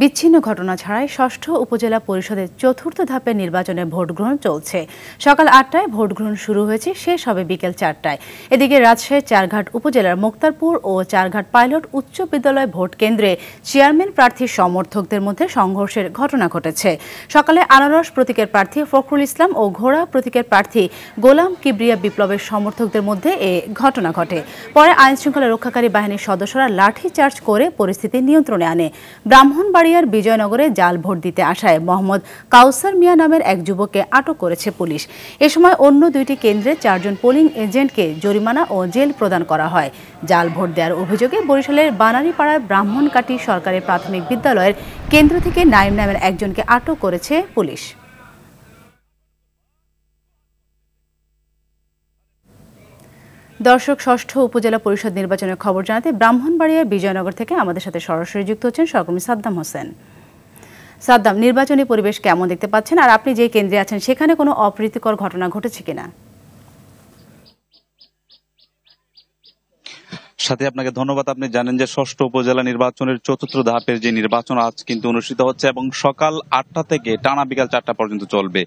বিচ্ছিন্ন ঘটনা ছাড়াই ষষ্ঠ উপজেলা পরিষদের চতুর্থ ধাপের নির্বাচনে ভোট গ্রহণ চলছে সকাল আটটায় ভোট গ্রহণ শুরু হয়েছে শেষ হবে বিকেল চারটায় এদিকে রাজশাহীর চারঘাট উপজেলার মুক্তারপুর ও চারঘাট পাইলট উচ্চ বিদ্যালয় ভোট কেন্দ্রে চেয়ারম্যান প্রার্থীর সমর্থকদের মধ্যে সংঘর্ষের ঘটনা ঘটেছে সকালে আনারস প্রতীকের প্রার্থী ফখরুল ইসলাম ও ঘোড়া প্রতীকের প্রার্থী গোলাম কিবরিয়া বিপ্লবের সমর্থকদের মধ্যে এ ঘটনা ঘটে পরে আইনশৃঙ্খলা রক্ষাকারী বাহিনীর সদস্যরা লাঠি চার্জ করে পরিস্থিতি নিয়ন্ত্রণে আনে ব্রাহ্মণ ব্রাহ্মণবাড়িয়ার বিজয়নগরে জাল ভোট দিতে আসায় মোহাম্মদ কাউসার মিয়া নামের এক যুবককে আটক করেছে পুলিশ এ সময় অন্য দুইটি কেন্দ্রে চারজন পোলিং এজেন্টকে জরিমানা ও জেল প্রদান করা হয় জাল ভোট দেওয়ার অভিযোগে বরিশালের বানারীপাড়ার ব্রাহ্মণকাটি সরকারি প্রাথমিক বিদ্যালয়ের কেন্দ্র থেকে নাইম নামের একজনকে আটক করেছে পুলিশ দর্শক ষষ্ঠ উপজেলা পরিষদ নির্বাচনের খবর জানাতে ব্রাহ্মণবাড়িয়ার বিজয়নগর থেকে আমাদের সাথে সরাসরি যুক্ত হচ্ছেন সহকর্মী সাদ্দাম হোসেন সাদ্দাম নির্বাচনী পরিবেশ কেমন দেখতে পাচ্ছেন আর আপনি যে কেন্দ্রে আছেন সেখানে কোনো অপ্রীতিকর ঘটনা ঘটেছে কিনা সাথে আপনাকে ধন্যবাদ আপনি জানেন যে ষষ্ঠ উপজেলা নির্বাচনের চতুর্থ ধাপের যে নির্বাচন আজ কিন্তু অনুষ্ঠিত হচ্ছে এবং সকাল আটটা থেকে টানা বিকাল চারটা পর্যন্ত চলবে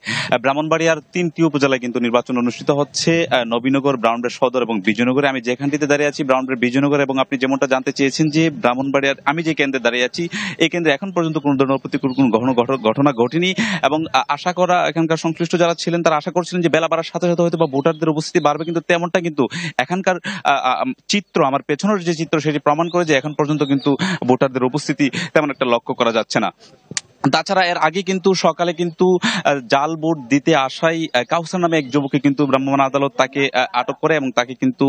ব্রাহ্মণবাড়িয়ার তিনটি উপজেলায় কিন্তু নির্বাচন অনুষ্ঠিত হচ্ছে নবীনগর ব্রাহ্মণবাড়িয়া সদর এবং বিজয়নগরে আমি যেখানটিতে দাঁড়িয়ে আছি ব্রাহ্মণবাড়িয়া বিজয়নগর এবং আপনি যেমনটা জানতে চেয়েছেন যে ব্রাহ্মণবাড়িয়ার আমি যে কেন্দ্রে দাঁড়িয়ে আছি এই কেন্দ্রে এখন পর্যন্ত কোনো ধরনের প্রতিকূল কোনো ঘটনা ঘটেনি এবং আশা করা এখানকার সংশ্লিষ্ট যারা ছিলেন তারা আশা করছিলেন যে বেলা বাড়ার সাথে সাথে হয়তো বা ভোটারদের উপস্থিতি বাড়বে কিন্তু তেমনটা কিন্তু এখানকার চিত্র আমার পেছনের যে চিত্র সেটি প্রমাণ করে যে এখন পর্যন্ত কিন্তু ভোটারদের উপস্থিতি তেমন একটা লক্ষ্য করা যাচ্ছে না তাছাড়া এর আগে কিন্তু সকালে কিন্তু জাল ভোট দিতে আসাই কাউসার নামে এক যুবককে কিন্তু ভ্রাম্যমান আদালত তাকে আটক করে এবং তাকে কিন্তু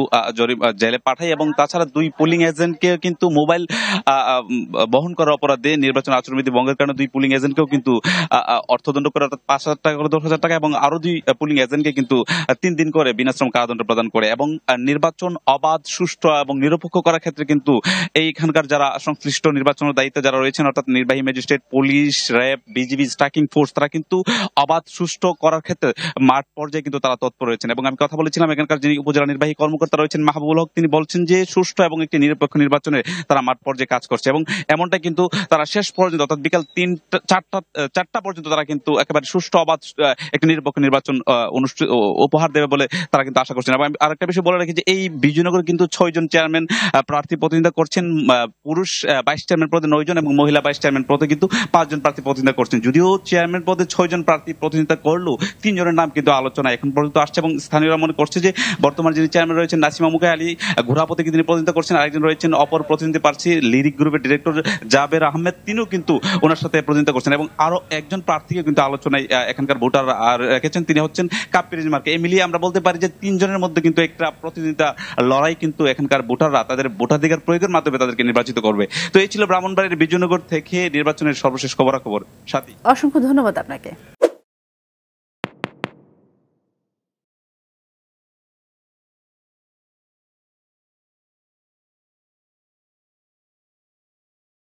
জেলে পাঠায় এবং তাছাড়া দুই পোলিং এজেন্টকে কিন্তু মোবাইল বহন করার অপরাধে নির্বাচন আচরণবিধি ভঙ্গের কারণে দুই পোলিং এজেন্টকেও কিন্তু অর্থদণ্ড করে অর্থাৎ পাঁচ হাজার টাকা করে দশ হাজার টাকা এবং আরো দুই পোলিং এজেন্টকে কিন্তু তিন দিন করে বিনাশ্রম কারাদণ্ড প্রদান করে এবং নির্বাচন অবাধ সুষ্ঠু এবং নিরপেক্ষ করার ক্ষেত্রে কিন্তু এইখানকার যারা সংশ্লিষ্ট নির্বাচনের দায়িত্বে যারা রয়েছেন অর্থাৎ নির্বাহী magistrate police RAB BGB striking force তারা কিন্তু অবাধ সুষ্ঠু করার ক্ষেত্রে মাঠ পর্যায়ে কিন্তু তারা তৎপর রয়েছেন এবং আমি কথা বলেছিলাম এখানকার যিনি উপজেলা নির্বাহী কর্মকর্তা রয়েছেন মাহবুবুল হক তিনি বলছেন যে সুষ্ঠু এবং একটি নিরপেক্ষ নির্বাচনে তারা মাঠ পর্যায়ে কাজ করছে এবং এমনটা কিন্তু তারা শেষ পর্যন্ত অর্থাৎ বিকাল তিন চারটা চারটা পর্যন্ত তারা কিন্তু একেবারে সুষ্ঠু অবাধ একটি নিরপেক্ষ নির্বাচন অনুষ্ঠিত উপহার দেবে বলে তারা কিন্তু আশা করছেন এবং আরেকটা বিষয় বলে রাখি যে এই বিজয়নগর কিন্তু ছয়জন চেয়ারম্যান প্রার্থী প্রতিনিধিত্ব করছেন পুরুষ ভাইস চেয়ারম্যান প্রতি নয়জন এবং মহিলা ভাইস চেয়ারম্যান প্রতি কিন্তু পাঁচজন প্রার্থী প্রার্থী প্রতিনিধিতা করছেন যদিও চেয়ারম্যান পদে ছয়জন প্রার্থী প্রতিনিধিতা করলেও তিনজনের নাম কিন্তু আলোচনা এখন পর্যন্ত আসছে এবং স্থানীয়রা মনে করছে যে বর্তমান যিনি চেয়ারম্যান রয়েছেন নাসিমা মুখে আলী ঘোরাপতিকে তিনি প্রতিনিধিতা করছেন আরেকজন রয়েছেন অপর প্রতিনিধি প্রার্থী লিরিক গ্রুপের ডিরেক্টর জাবের আহমেদ তিনিও কিন্তু ওনার সাথে প্রতিনিধিতা করছেন এবং আরও একজন প্রার্থীকে কিন্তু আলোচনায় এখানকার ভোটার রেখেছেন তিনি হচ্ছেন কাপ্পিরিজ মার্কে এই মিলিয়ে আমরা বলতে পারি যে তিনজনের মধ্যে কিন্তু একটা প্রতিনিধিতা লড়াই কিন্তু এখানকার ভোটাররা তাদের ভোটাধিকার প্রয়োগের মাধ্যমে তাদেরকে নির্বাচিত করবে তো এই ছিল ব্রাহ্মণবাড়ির বিজয়নগর থেকে নির্বাচনের সর্বশেষ খবর খবর সাথী অসংখ্য ধন্যবাদ আপনাকে